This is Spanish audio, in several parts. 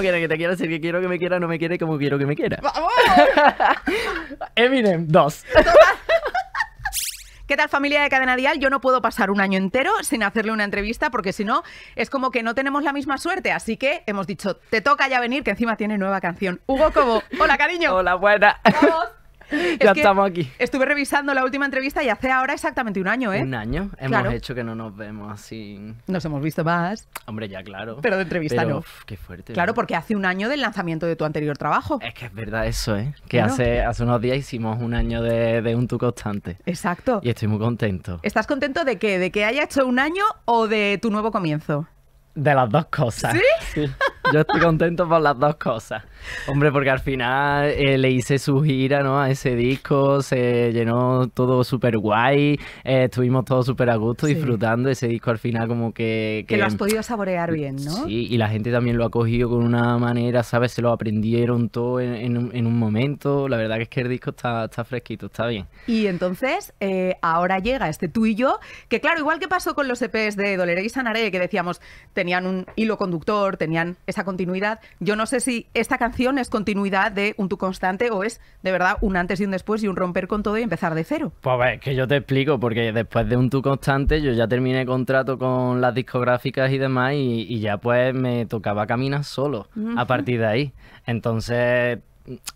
Quiero quiere que te quiera? Si que quiero que me quiera no me quiere como quiero que me quiera. Eminem dos ¿Qué tal familia de Cadena Dial? Yo no puedo pasar un año entero sin hacerle una entrevista porque si no es como que no tenemos la misma suerte. Así que hemos dicho, te toca ya venir, que encima tiene nueva canción. Hugo Cobo, hola cariño. Hola, buena. ya estamos aquí. Estuve revisando la última entrevista y hace ahora exactamente un año, ¿eh? Un año. Hemos hecho que no nos vemos así. Nos hemos visto más. Hombre, ya claro. Pero de entrevista no. qué fuerte. Claro, porque hace un año del lanzamiento de tu anterior trabajo. Es que es verdad eso, ¿eh? Que hace, hace unos días hicimos un año de, un tú constante. Exacto. Y estoy muy contento. ¿Estás contento de qué? ¿De que haya hecho un año o de tu nuevo comienzo? De las dos cosas. ¿Sí? sí Yo estoy contento por las dos cosas. Hombre, porque al final eh, le hice su gira, ¿no? A ese disco, se llenó todo súper guay, eh, estuvimos todos súper a gusto disfrutando ese disco al final como que, que... lo has podido saborear bien, ¿no? Sí, y la gente también lo ha cogido con una manera, ¿sabes? Se lo aprendieron todo en, un, momento. La verdad que es que el disco está, está fresquito, está bien. Y entonces, eh, ahora llega este tú y yo, que claro, igual que pasó con los EPs de Doleré y Sanaré, que decíamos, tenían un hilo conductor, tenían esa continuidad. Yo no sé si esta canción es continuidad de un tu constante o es de verdad un antes y un después y un romper con todo y empezar de cero. Pues ver, que yo te explico, porque después de un tu constante yo ya terminé contrato con las discográficas y demás y, ya pues me tocaba caminar solo a partir de ahí. Entonces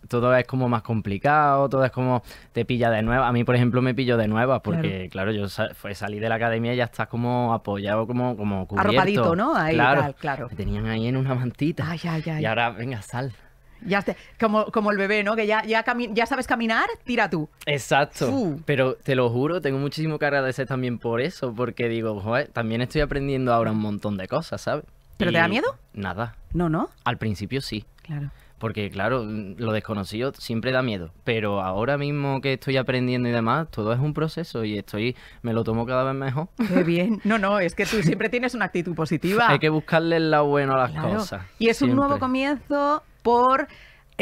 todo es como más complicado, todo es como te pilla de nueva. A mí, por ejemplo, me pillo de nueva porque, claro, yo salí de la academia y ya estás como apoyado, como, como cubierto. Arropadito, ¿no? Ahí, claro. claro. tenían ahí en una mantita. Ay, ay, ay. Y ahora, venga, sal. Ya como, como el bebé, ¿no? Que ya, ya, ya sabes caminar, tira tú. Exacto. Pero te lo juro, tengo muchísimo que agradecer también por eso, porque digo, joder, también estoy aprendiendo ahora un montón de cosas, ¿sabes? ¿Pero te da miedo? Nada. No, no. Al principio sí. Claro. Porque claro, lo desconocido siempre da miedo, pero ahora mismo que estoy aprendiendo y demás, todo es un proceso y estoy me lo tomo cada vez mejor. Qué bien. No, no, es que tú siempre tienes una actitud positiva. Hay que buscarle el lado bueno a las cosas. Y es un nuevo comienzo por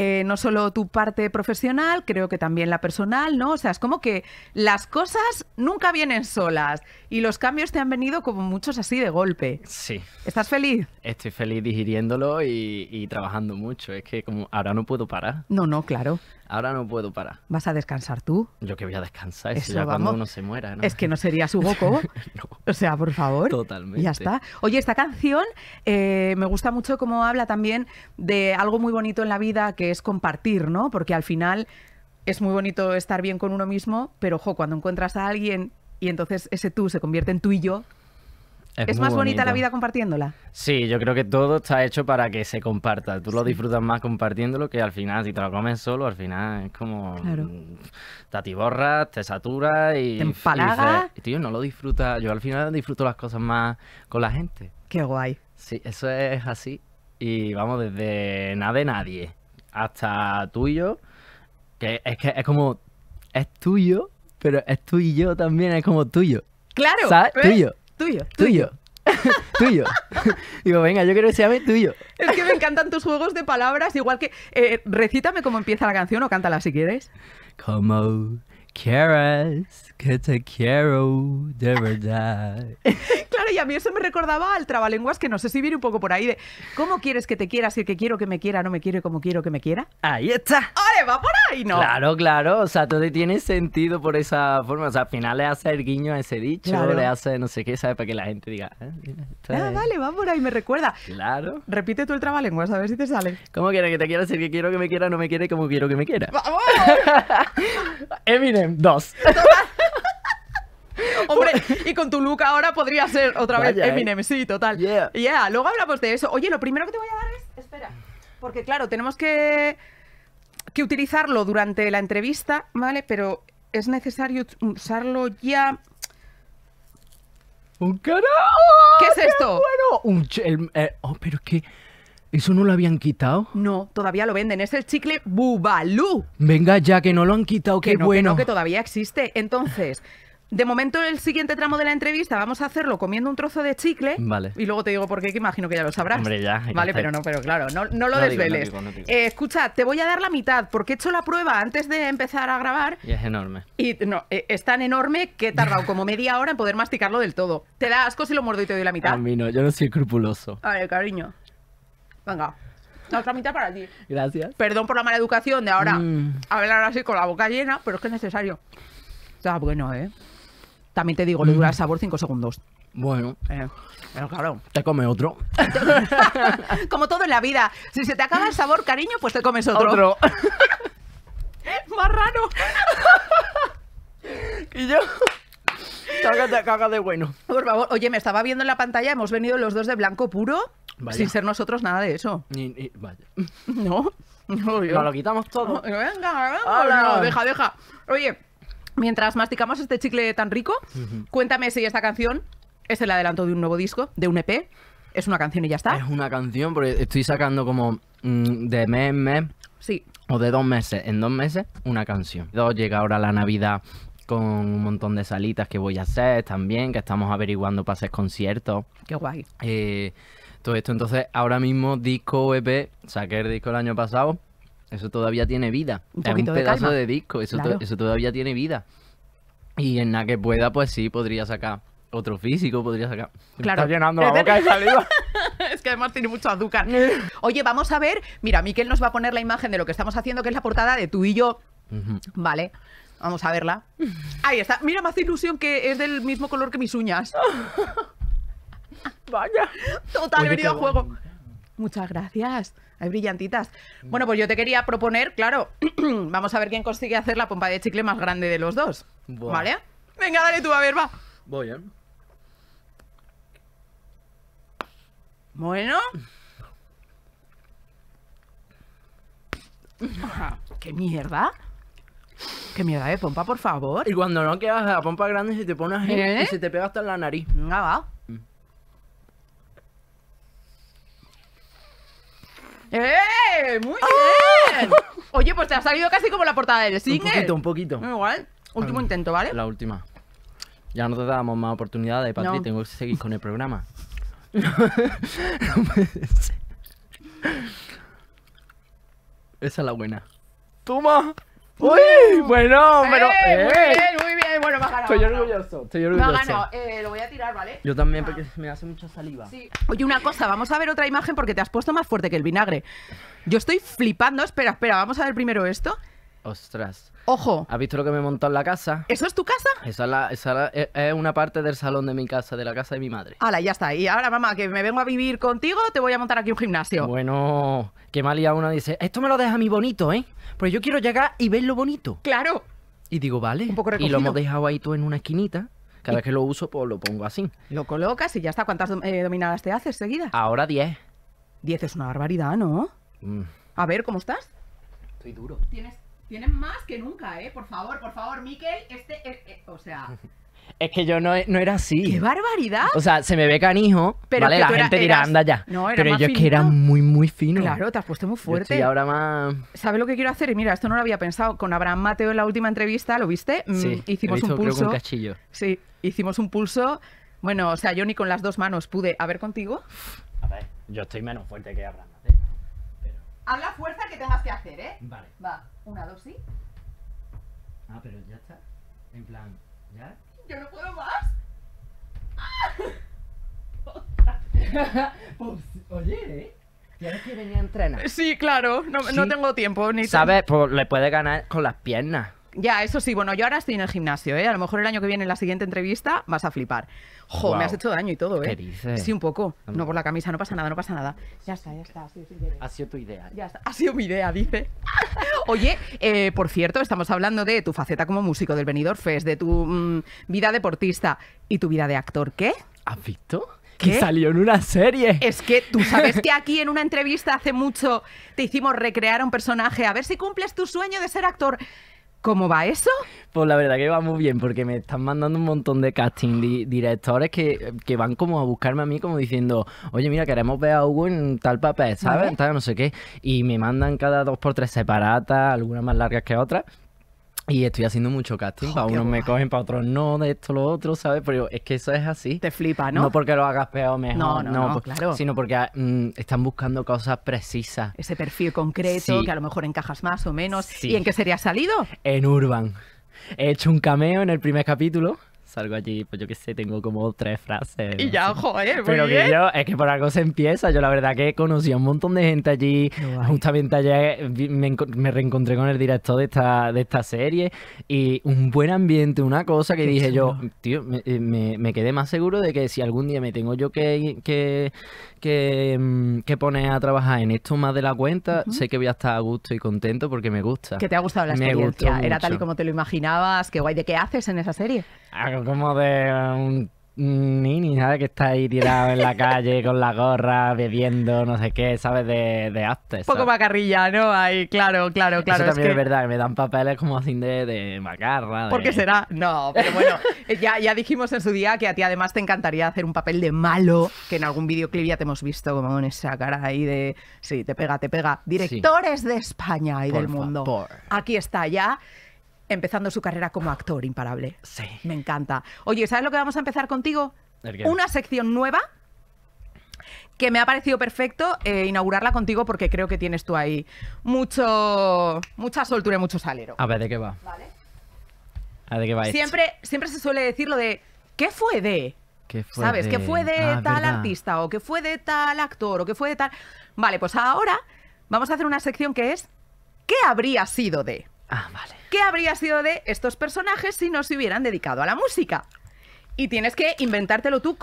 eh, no solo tu parte profesional, creo que también la personal, ¿no? O sea, es como que las cosas nunca vienen solas y los cambios te han venido como muchos así de golpe. Sí. ¿Estás feliz? Estoy feliz digiriéndolo y, y trabajando mucho. Es que como ahora no puedo parar. No, no, claro. Ahora no puedo parar. ¿Vas a descansar tú? Yo que voy a descansar, eso, ya cuando uno se muera, ¿no? Es que no sería su goco. O sea, por favor. Totalmente. Ya está. Oye, esta canción eh, me gusta mucho cómo habla también de algo muy bonito en la vida que es compartir, ¿no? Porque al final es muy bonito estar bien con uno mismo, pero ojo, cuando encuentras a alguien y entonces ese tú se convierte en tú y yo, es, más bonita la vida compartiéndola. Sí, yo creo que todo está hecho para que se comparta. Tú lo disfrutas más compartiéndolo que al final, si te lo comes solo, al final es como. Claro. Mm, te atiborras, te saturas y. Te empalagas. Y, tío, no lo disfrutas. Yo al final disfruto las cosas más con la gente. Qué guay. Sí, eso es así. Y vamos, desde nada de nadie hasta tuyo. que es que es como. Es tuyo, pero es tú y yo también, es como tuyo. Claro. ¿Sabes? Tuyo. Tuyo. Tuyo. tuyo. Digo, venga, yo quiero que se llame tuyo. Es que me encantan tus juegos de palabras, igual que eh, recítame cómo empieza la canción o cántala si quieres. Como quieras que te quiero de verdad. y a mí eso me recordaba al trabalenguas que no sé si viene un poco por ahí de ¿cómo quieres que te quieras si que quiero que me quiera no me quiere como quiero que me quiera? Ahí está. ¡Ole, va por ahí, no! Claro, claro, o sea, todo tiene sentido por esa forma, o sea, al final le hace el guiño a ese dicho, le hace no sé qué, ¿sabes? Para que la gente diga... ah, ah vale, va por ahí, me recuerda. Claro. Repite tú el trabalenguas, a ver si te sale. ¿Cómo quieres que te quiera si que quiero que me quiera no me quiere como quiero que me quiera? ¡Vamos! Eminem, dos. Hombre, y con tu look ahora podría ser otra vez ¿eh? Eminem, sí, total. Yeah. Luego hablamos de eso. Oye, lo primero que te voy a dar es. Espera. Porque, claro, tenemos que, que utilizarlo durante la entrevista, ¿vale? Pero es necesario usarlo ya. ¡Un carajo! ¿Qué es esto? Bueno, un. El, eh, oh, pero qué. ¿Eso no lo habían quitado? No, todavía lo venden. Es el chicle Bubalú. Venga ya, que no lo han quitado, qué bueno. que todavía existe. Entonces, de momento, el siguiente tramo de la entrevista vamos a hacerlo comiendo un trozo de chicle. Vale. Y luego te digo por qué, que imagino que ya lo sabrás. vale, pero no, pero claro, no, lo desveles. escucha, te voy a dar la mitad porque he hecho la prueba antes de empezar a grabar. Y es enorme. Y no, eh, es tan enorme que he tardado como media hora en poder masticarlo del todo. Te da asco si lo muerdo y te doy la mitad. A mí no, yo no soy escrupuloso. A ver, cariño. Venga. La otra mitad para ti. Gracias. Perdón por la mala educación de ahora hablar mm. así con la boca llena, pero es que es necesario. Está bueno, ¿eh? También te digo, le dura el mm. sabor 5 segundos. Bueno. Eh, pero claro. Te come otro. Como todo en la vida. Si se te acaba el sabor, cariño, pues te comes otro. Otro. Más raro. y yo. Caga de bueno. Por favor, oye, me estaba viendo en la pantalla, hemos venido los dos de blanco puro, sin ser nosotros nada de eso. Ni, vaya. No, no, lo quitamos todo. Venga, venga, no, deja, deja. Oye, Mientras masticamos este chicle tan rico, cuéntame si esta canción es el adelanto de un nuevo disco, de un EP. Es una canción y ya está. Es una canción, porque estoy sacando como mm, de mes en mes. Sí. O de dos meses. En dos meses, una canción. Dos, llega ahora la Navidad con un montón de salitas que voy a hacer también, que estamos averiguando pases hacer conciertos. Qué guay. Eh, todo esto. Entonces, ahora mismo, disco EP, saqué el disco el año pasado eso todavía tiene vida. Un, un pedazo de, disco, eso, todavía tiene vida. Y en la que pueda, pues sí, podría sacar otro físico, podría sacar. Claro. Está llenando la boca de saliva. es que además tiene mucho azúcar. Oye, vamos a ver. Mira, Miquel nos va a poner la imagen de lo que estamos haciendo, que es la portada de tú y yo. Vale. Vamos a verla. Ahí está. Mira, me hace ilusión que es del mismo color que mis uñas. Vaya. Total, venido a juego. Muchas gracias. Hay brillantitas. Mm. Bueno, pues yo te quería proponer, claro, vamos a ver quién consigue hacer la pompa de chicle más grande de los dos. ¿Vale? Venga, dale tú, a ver, va. Voy, ¿eh? Bueno. ¿Qué mierda? ¿Qué mierda de pompa, por favor? Y cuando no quedas a la pompa grande se te pones ¿Eh? y se te pega hasta en la nariz. Venga, va. Mm. ¡Eh! ¡Muy ¡Ah! bien! Oye, pues te ha salido casi como la portada del single. Un poquito, un poquito. Igual. Último intento, ¿vale? La última. Ya no te damos más oportunidades, de Tengo que seguir con el programa. Esa es la buena. ¡Toma! ¡Uy! Bueno, pero. Eh, eh. Estoy orgulloso, eh, lo voy a tirar, ¿vale? Yo también, ah. porque me hace mucha saliva. Oye, una cosa, vamos a ver otra imagen porque te has puesto más fuerte que el vinagre. Yo estoy flipando. Espera, espera, vamos a ver primero esto. Ostras. Ojo. ¿Has visto lo que me he montado en la casa? ¿Eso es tu casa? Esa, es, e, una parte del salón de mi casa, de la casa de mi madre. Hala, ya está. Y ahora, mamá, que me vengo a vivir contigo, te voy a montar aquí un gimnasio. Bueno, que mal a una dice, esto me lo deja a mí bonito, ¿eh? Porque yo quiero llegar y ver lo bonito. Claro. Y digo, vale. Un poco y lo hemos dejado ahí todo en una esquinita. Cada vez que lo uso, pues lo pongo así. Lo colocas y ya está. ¿Cuántas eh, dominadas te haces seguida? Ahora 10. 10 es una barbaridad, ¿no? Mm. A ver, ¿cómo estás? Estoy duro. Tienes, tienes más que nunca, ¿eh? Por favor, por favor, Miquel. Este, es... Eh, eh, o sea... Es que yo no, no era así. ¡Qué barbaridad! O sea, se me ve canijo, pero ¿vale? La gente dirá, anda ya. pero yo es que era muy, muy fino. Claro, te has puesto muy fuerte. Y ahora más... ¿Sabes lo que quiero hacer? Y mira, esto no lo había pensado. Con Abraham Mateo en la última entrevista, ¿lo viste? Mm, sí, hicimos un pulso. Creo un cachillo. Sí, hicimos un pulso. Bueno, o sea, yo ni con las dos manos pude. A ver contigo. A ver, yo estoy menos fuerte que Abraham Mateo. Habla la fuerza que tengas que hacer, ¿eh? Vale. Va, una, dos, sí. Ah, pero ya está. En plan yo no puedo más. Ah. Pues, oye, ¿eh? Tienes que venir a entrenar. Sí, claro, no, no tengo tiempo ni ¿Sabes? Pues le puedes ganar con las piernas. Ya, eso sí, bueno, yo ahora estoy en el gimnasio, ¿eh? A lo mejor el año que viene, en la siguiente entrevista, vas a flipar. Jo, me has hecho daño y todo, ¿eh? Sí, un poco. No por la camisa, no pasa nada, no pasa nada. Ya está, ya está. ha sido tu idea. Ya está. Ha sido mi idea, dice. Oye, eh, por cierto, estamos hablando de tu faceta como músico del Benidorm Fest, de tu mm, vida deportista y tu vida de actor. ¿Qué? ¿Has visto? Que salió en una serie. Es que tú sabes que aquí en una entrevista hace mucho te hicimos recrear a un personaje. A ver si cumples tu sueño de ser actor. ¿Cómo va eso? Pues la verdad que va muy bien, porque me están mandando un montón de casting directores que, van como a buscarme a mí, como diciendo, oye, mira, queremos ver a Hugo en tal papel, ¿sabes? Tal, no sé qué. Y me mandan cada dos por tres separadas, algunas más largas que otras. Y estoy haciendo mucho casting, oh, para unos me cogen, para otros no, de esto, lo otro, ¿sabes? Pero es que eso es así. Te flipa, ¿no? No porque lo hagas peor o mejor, no, no, claro. Sino porque ah, mm, están buscando cosas precisas. Ese perfil concreto, que a lo mejor encajas más o menos. ¿Y en qué sería salido? En Urban. He hecho un cameo en el primer capítulo salgo allí, pues yo qué sé, tengo como tres frases. Y ya, joder, Pero que yo, es que por algo se empieza. Yo la verdad que conocí a un montón de gente allí. Justamente ayer me, reencontré con el director de esta, de esta serie y un buen ambiente, una cosa que dije yo, tío, eh, me, quedé más seguro de que si algún día me tengo yo que, que, que, mm, poner a trabajar en esto más de la cuenta, sé que voy a estar a gusto y contento porque me gusta. Que te ha gustado la experiencia. Era tal y como te lo imaginabas. Qué guay. ¿De qué haces en esa serie? Algo como de un Nini, ¿sabes? Que está ahí tirado en la calle con la gorra, bebiendo, no sé qué, ¿sabes? De, de Un poco macarrilla, ¿no? Ahí, claro, claro, claro. Eso también es, verdad, que me dan papeles como así de, macarra. ¿Por qué será? No, pero bueno, eh, ya, ya dijimos en su día que a ti además te encantaría hacer un papel de malo, que en algún videoclip ya te hemos visto como en esa cara ahí de. Sí, te pega, te pega. Directores de España y del mundo. Favor. Aquí está ya empezando su carrera como actor imparable. Sí. Me encanta. Oye, ¿sabes lo que vamos a empezar contigo? Una sección nueva que me ha parecido perfecto eh, inaugurarla contigo porque creo que tienes tú ahí mucho mucha soltura y mucho salero. A ver, ¿de qué va? ¿Vale? A ver, ¿de qué va siempre, siempre se suele decir lo de ¿qué fue de? ¿Qué fue ¿Sabes? De... ¿Qué fue de ah, tal artista? ¿O qué fue de tal actor? ¿O qué fue de tal...? Vale, pues ahora vamos a hacer una sección que es ¿qué habría sido de? Ah, vale. ¿Qué habría sido de estos personajes si no se hubieran dedicado a la música? Y tienes que inventártelo tú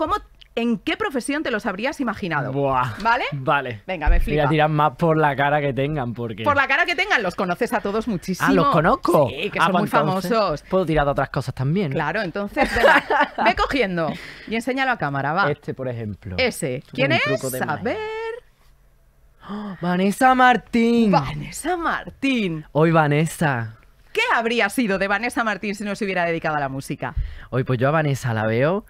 ¿En qué profesión te los habrías imaginado? ¿Vale? Vale. Venga, me flipa. Voy a tirar más por la cara que tengan, porque... Por la cara que tengan, los conoces a todos muchísimo. Ah, los conozco. Sí, que son ah, muy pues famosos. Puedo tirar de otras cosas también. Claro, entonces, ve cogiendo y enséñalo a cámara, va. Este, por ejemplo. Ese. ¿Quién es? A ver... ¡Oh, Vanessa Martín. Vanessa Martín. Hoy Vanessa habría sido de Vanessa Martín si no se hubiera dedicado a la música? Hoy pues yo a Vanessa la veo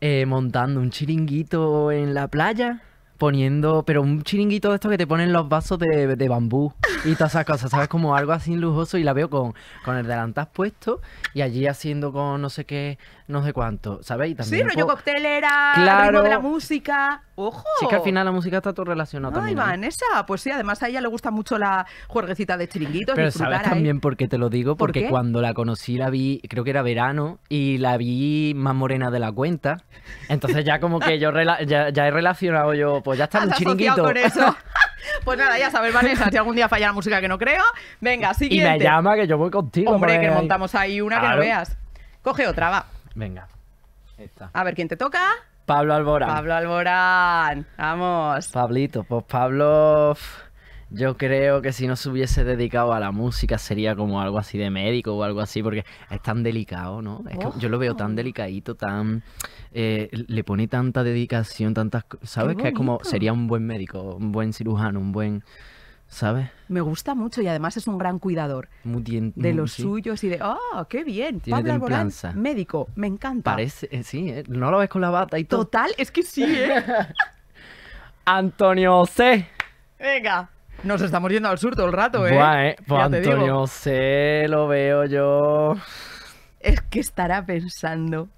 eh, montando un chiringuito en la playa poniendo, pero un chiringuito de esto que te ponen los vasos de, bambú y todas esas cosas, ¿sabes? Como algo así lujoso y la veo con, con el delantal puesto y allí haciendo con no sé qué, no sé cuánto, ¿sabes? también sí, rollo coctelera, claro. ritmo de la música, ojo. Sí, que al final la música está todo relacionado también. Ay, ¿eh? Vanessa, pues sí, además a ella le gusta mucho la juerguecita de chiringuitos. Pero sabes también por qué te lo digo, porque cuando la conocí la vi, creo que era verano, y la vi más morena de la cuenta, entonces ya como que yo ya he relacionado yo pues ya está un chiringuito. Pues nada, ya sabes, Vanessa, si algún día falla la música que no creo, venga, siguiente. Y me llama que yo voy contigo. Hombre, que montamos ahí una que no veas. Coge otra, va. Venga. A ver quién te toca. Pablo Alborán. Pablo Alborán. Vamos. Pablito, pues Pablo. Yo creo que si no se hubiese dedicado a la música sería como algo así de médico o algo así, porque es tan delicado, ¿no? yo lo veo tan delicadito, tan. Eh, le pone tanta dedicación, tantas. ¿Sabes? Que es como. Sería un buen médico, un buen cirujano, un buen. ¿Sabes? Me gusta mucho y además es un gran cuidador Muy bien, de los suyos y de, ¡oh, qué bien! Pablo Alborán, médico, me encanta. Parece, eh, sí, eh, no lo ves con la bata y todo. Total, es que sí, ¿eh? Antonio C. Venga. Nos estamos yendo al sur todo el rato, ¿eh? ¿eh? Pues Antonio José lo veo yo. Es que estará pensando.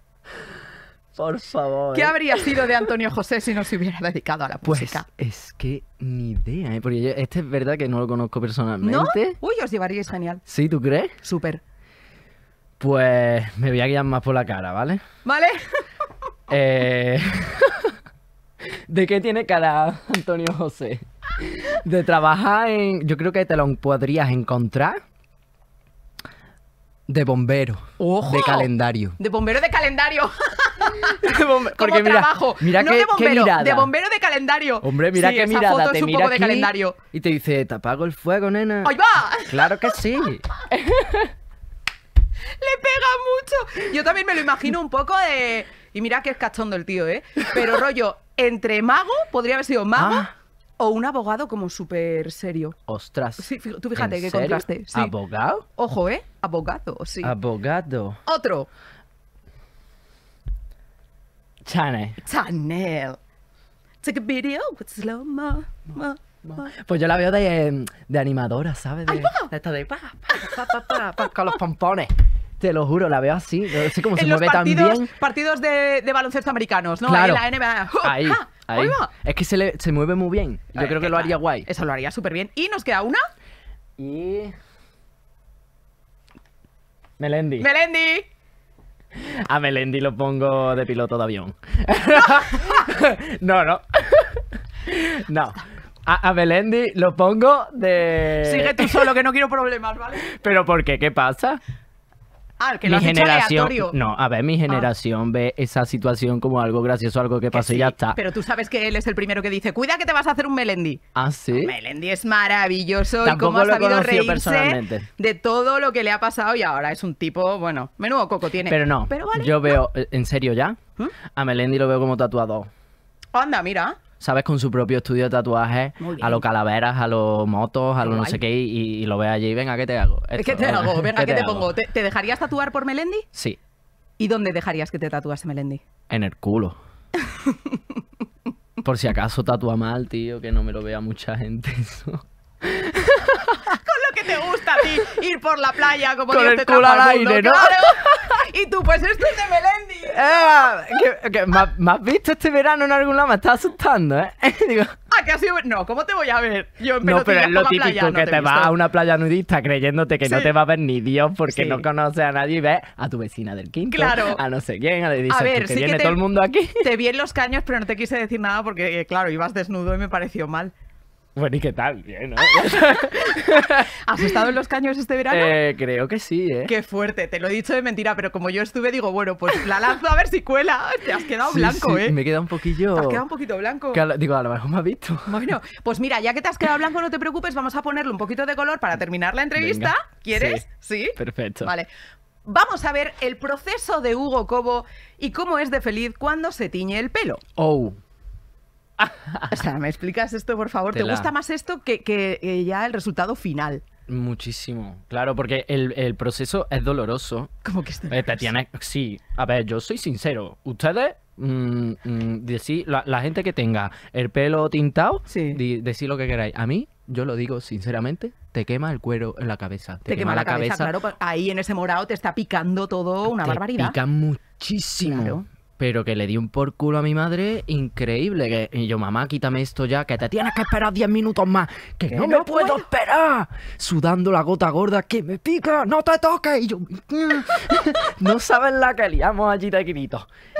Por favor. ¿Qué eh. habría sido de Antonio José si no se hubiera dedicado a la pues música? es que ni idea, ¿eh? porque este es verdad que no lo conozco personalmente. ¿No? Uy, os llevaríais genial. ¿Sí, tú crees? Súper. Pues me voy a guiar más por la cara, ¿vale? Vale. Eh... ¿De qué tiene cara Antonio José? de trabajar en. Yo creo que te lo podrías encontrar. De bombero. De calendario. De bombero de calendario. Como mira, no de bombero, de bombero de calendario. Hombre, mira sí, qué Foto es un poco de calendario. Y te dice, te apago el fuego, nena. ¡Ahí va! Claro que sí. Le pega mucho. Yo también me lo imagino un poco de. Y mira que es cachondo el tío, ¿eh? Pero rollo, entre mago, podría haber sido mago. Ah o un abogado como súper serio. Ostras. Sí, tú fíjate que contraste. ¿Abogado? Ojo, ¿eh? Abogado, sí. Abogado. Otro. Chanel. Chanel. Take a video with slow Pues yo la veo de, animadora, ¿sabes? De, de esta de pa, con los pompones. Te lo juro, la veo así. No como se mueve partidos, tan bien. Partidos de, de baloncesto americanos, ¿no? Claro. En la NBA. Ahí. Es que se, mueve muy bien. Yo creo que, lo haría ah, guay. Eso lo haría súper bien. Y nos queda una. Y. Melendi. Melendi. A Melendi lo pongo de piloto de avión. no, no. no. A, a, Melendi lo pongo de. Sigue tú solo, que no quiero problemas, ¿vale? Pero ¿por qué? ¿Qué pasa? Ah, que lo mi generación, aleatorio. No, a ver, mi ah. generación ve esa situación como algo gracioso, algo que pasó y ya está. Pero tú sabes que él es el primero que dice, cuida que te vas a hacer un Melendi. Ah, sí. Melendi es maravilloso y cómo ha sabido reírse de todo lo que le ha pasado y ahora es un tipo, bueno, menudo coco tiene. Pero no, yo veo, eh, en serio ya, ¿Mm? a Melendi lo veo como tatuado. Anda, mira. ¿sabes? Con su propio estudio de tatuajes, a los calaveras, a los motos, a los no sé qué, y, lo ve allí, venga, ¿qué te hago? ¿Qué te hago? Venga, ¿qué, te, pongo? ¿Te, dejarías tatuar por Melendi? Sí. ¿Y dónde dejarías que te tatuase Melendi? En el culo. por si acaso tatúa mal, tío, que no me lo vea mucha gente. Eso. Con lo que te gusta a ti, ir por la playa como Con culo al aire, ¿no? Y tú, pues esto es de Melendi. Eh, ¿me, has visto este verano en algún lado? Me estás asustando, ¿eh? Ah, No, ¿cómo te voy a ver? Yo en no, pero es lo típico que te, vas a una playa nudista creyéndote que no te va a ver ni Dios porque no conoce a nadie y ves a tu vecina del quinto, claro. a no sé quién, a, a ver, pues viene todo el mundo aquí. Te vi en los caños, pero no te quise decir nada porque, claro, ibas desnudo y me pareció mal. Bueno, ¿y qué tal? Bien, ¿no? ¿Has estado en los caños este verano? Eh, creo que sí, ¿eh? Qué fuerte, te lo he dicho de mentira, pero como yo estuve, digo, bueno, pues la lanzo a ver si cuela. Te has quedado blanco, sí. ¿eh? Me queda un poquillo. Te has quedado un poquito blanco. digo, a lo mejor me has visto. Bueno, pues mira, ya que te has quedado blanco, no te preocupes, vamos a ponerle un poquito de color para terminar la entrevista. ¿Quieres? Sí. sí. Perfecto. Vale. Vamos a ver el proceso de Hugo Cobo y cómo es de feliz cuando se tiñe el pelo. Oh. o sea, ¿me explicas esto, por favor? ¿Te gusta más esto que, ya el resultado final? Muchísimo, claro, porque el, proceso es doloroso. ¿Cómo que está? Eh, sí, a ver, yo soy sincero. Ustedes, mm, mm, la, gente que tenga el pelo tintado, decís decir lo que queráis. A mí, yo lo digo sinceramente, te quema el cuero en la cabeza. Te, quema, la, cabeza, claro. Pues, ahí en ese morado te está picando todo una te barbaridad. Pica muchísimo pero que le di un por culo a mi madre increíble. Que, y yo, mamá, quítame esto ya, que te tienes que esperar 10 minutos más, que, no, me puedo, esperar. Sudando la gota gorda, que me pica, no te toques. Y yo, mm". no sabes la que liamos allí de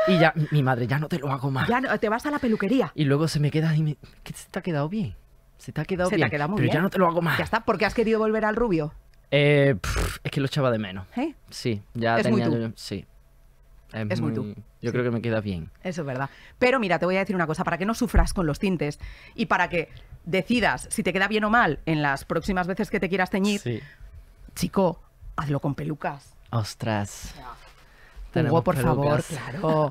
Y ya, mi madre, ya no te lo hago más. Ya te vas a la peluquería. Y luego se me queda y me, ¿qué se te ha quedado bien? Se te ha quedado se Te ha quedado muy pero ya no te lo hago más. Ya está, porque has querido volver al rubio. Eh, es que lo echaba de menos. ¿Eh? Sí, ya tenía. sí. Es, muy, Yo creo que me queda bien. Eso es verdad. Pero mira, te voy a decir una cosa, para que no sufras con los tintes y para que decidas si te queda bien o mal en las próximas veces que te quieras teñir, chico, hazlo con pelucas. Ostras. Hugo, por favor, claro.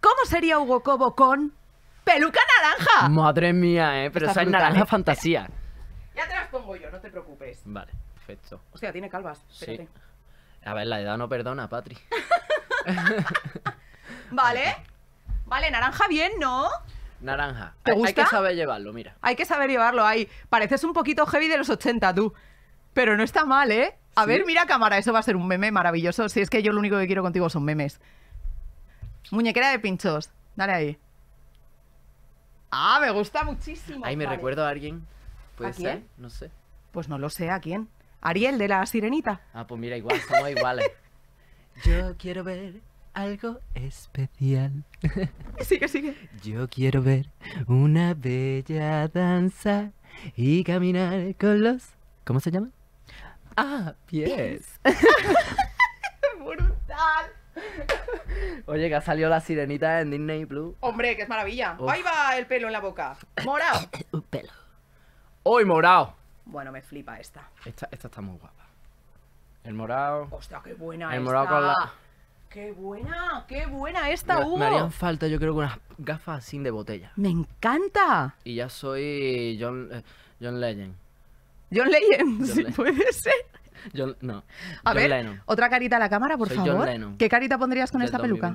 ¿Cómo sería Hugo Cobo con peluca naranja? Madre mía, eh, pero esa es naranja eh. fantasía. Ya te las pongo yo, no te preocupes. Vale, perfecto. Hostia, tiene calvas. A ver, la edad no perdona, Patri. ¿Vale? Vale, naranja bien, ¿no? Naranja. ¿Te gusta? que saber llevarlo, mira. Hay que saber llevarlo ahí. Pareces un poquito heavy de los 80, tú. Pero no está mal, ¿eh? A ver, mira cámara, eso va a ser un meme maravilloso. Si es que yo lo único que quiero contigo son memes. Muñequera de pinchos. Dale ahí. Ah, me gusta muchísimo. Ahí me recuerdo a alguien. ¿Puede ser? No sé. Pues no lo sé, ¿a quién? Ariel de la sirenita. Ah, pues mira, igual, somos iguales. Yo quiero ver algo especial. Sigue, sigue. Yo quiero ver una bella danza y caminar con los. ¿Cómo se llama? Ah, pies. Brutal. Oye, que ha salido la sirenita en Disney Blue. Hombre, que es maravilla. Ahí va el pelo en la boca. Morado. Un pelo. Hoy morado. Bueno, me flipa esta. Esta, esta está muy guapa. El morado. Hostia, qué buena El morado con la... ¡Qué buena! ¡Qué buena esta, Hugo! Me harían falta, yo creo, unas gafas sin de botella. ¡Me encanta! Y ya soy John, eh, John Legend. John Legend, sí, puede ser. John, no. A ver, otra carita a la cámara, por favor. John Lennon. ¿Qué carita pondrías con esta peluca?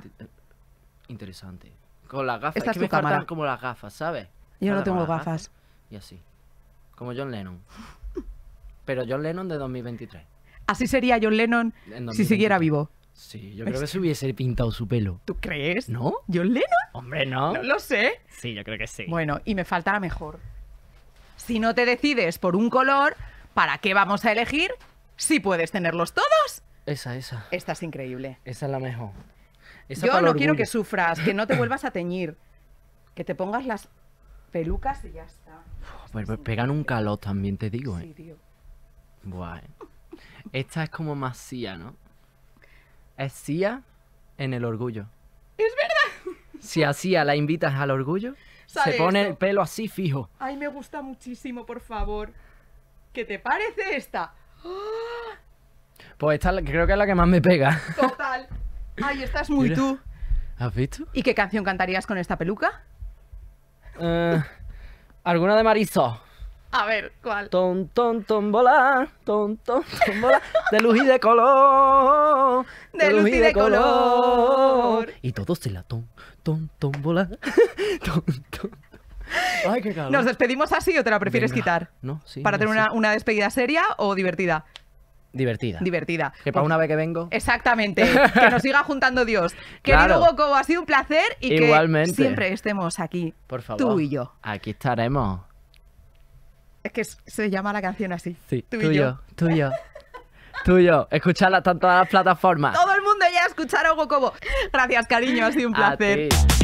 Interesante. Con las gafas. Esta es, que tu me como las gafas, ¿sabes? Yo no tengo gafas. Y así. Como John Lennon. Pero John Lennon de 2023. Así sería John Lennon si siguiera vivo. Sí, yo creo que se hubiese pintado su pelo. ¿Tú crees? ¿No? ¿John Lennon? Hombre, no. No lo sé. Sí, yo creo que sí. Bueno, y me faltará mejor. Si no te decides por un color, ¿para qué vamos a elegir? Si puedes tenerlos todos. Esa, esa. Esta es increíble. Esa es la mejor. yo no quiero que sufras, que no te vuelvas a teñir, que te pongas las pelucas y ya está. Pues pegan un calor también, te digo, ¿eh? Sí, tío. Buah. Eh. Esta es como más Sia, ¿no? Es Sia en el orgullo. Es verdad. Si a Sia la invitas al orgullo, se pone el pelo así fijo. Ay, me gusta muchísimo, por favor. ¿Qué te parece esta? ¡Ah! Pues esta creo que es la que más me pega. Total. Ay, esta es muy tú. ¿Has visto? ¿Y qué canción cantarías con esta peluca? Eh, ¿Alguna de Marisol? A ver, ¿cuál? Ton, ton, ton, bola. ton, ton, ton, bola. de luz y de color, de, luz y de, color. Y todos se la ton, ton, ton, ton. Ay, qué calor. ¿Nos despedimos así o te la prefieres quitar? No, sí. Para tener una, despedida seria o divertida. Divertida. Divertida. Que para pues una vez que vengo. Exactamente. Que nos siga juntando Dios. Que Querido Goku, ha sido un placer y que siempre estemos aquí. Por favor. Tú y yo. Aquí estaremos. Es que se llama la canción así. Sí, tuyo, tuyo, tuyo. Escucharla en todas las plataformas. Todo el mundo ya Hugo como Gracias, cariño. Ha sido un placer.